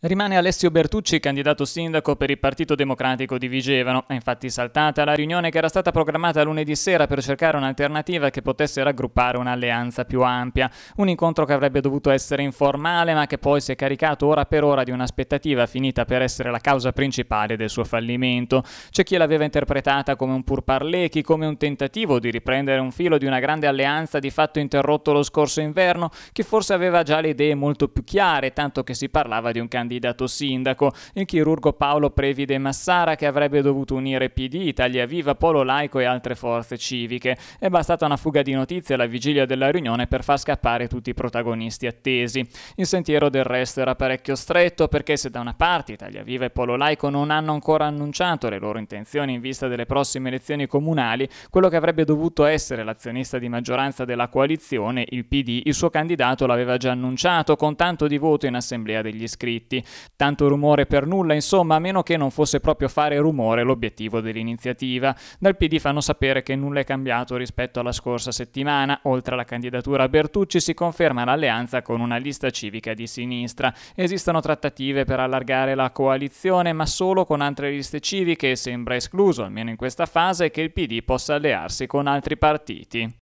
Rimane Alessio Bertucci, candidato sindaco per il Partito Democratico di Vigevano. È infatti saltata la riunione che era stata programmata lunedì sera per cercare un'alternativa che potesse raggruppare un'alleanza più ampia. Un incontro che avrebbe dovuto essere informale, ma che poi si è caricato ora per ora di un'aspettativa finita per essere la causa principale del suo fallimento. C'è chi l'aveva interpretata come un pur parlé, come un tentativo di riprendere un filo di una grande alleanza di fatto interrotto lo scorso inverno, che forse aveva già le idee molto più chiare, tanto che si parlava di un candidato candidato sindaco, il chirurgo Paolo Previde Massara che avrebbe dovuto unire PD, Italia Viva, Polo Laico e altre forze civiche. È bastata una fuga di notizie alla vigilia della riunione per far scappare tutti i protagonisti attesi. Il sentiero del resto era parecchio stretto perché se da una parte Italia Viva e Polo Laico non hanno ancora annunciato le loro intenzioni in vista delle prossime elezioni comunali, quello che avrebbe dovuto essere l'azionista di maggioranza della coalizione, il PD, il suo candidato l'aveva già annunciato con tanto di voto in assemblea degli iscritti fatti tanto rumore per nulla, insomma, a meno che non fosse proprio fare rumore l'obiettivo dell'iniziativa. Dal PD fanno sapere che nulla è cambiato rispetto alla scorsa settimana, oltre alla candidatura a Bertucci si conferma l'alleanza con una lista civica di sinistra. Esistono trattative per allargare la coalizione, ma solo con altre liste civiche e sembra escluso, almeno in questa fase, che il PD possa allearsi con altri partiti.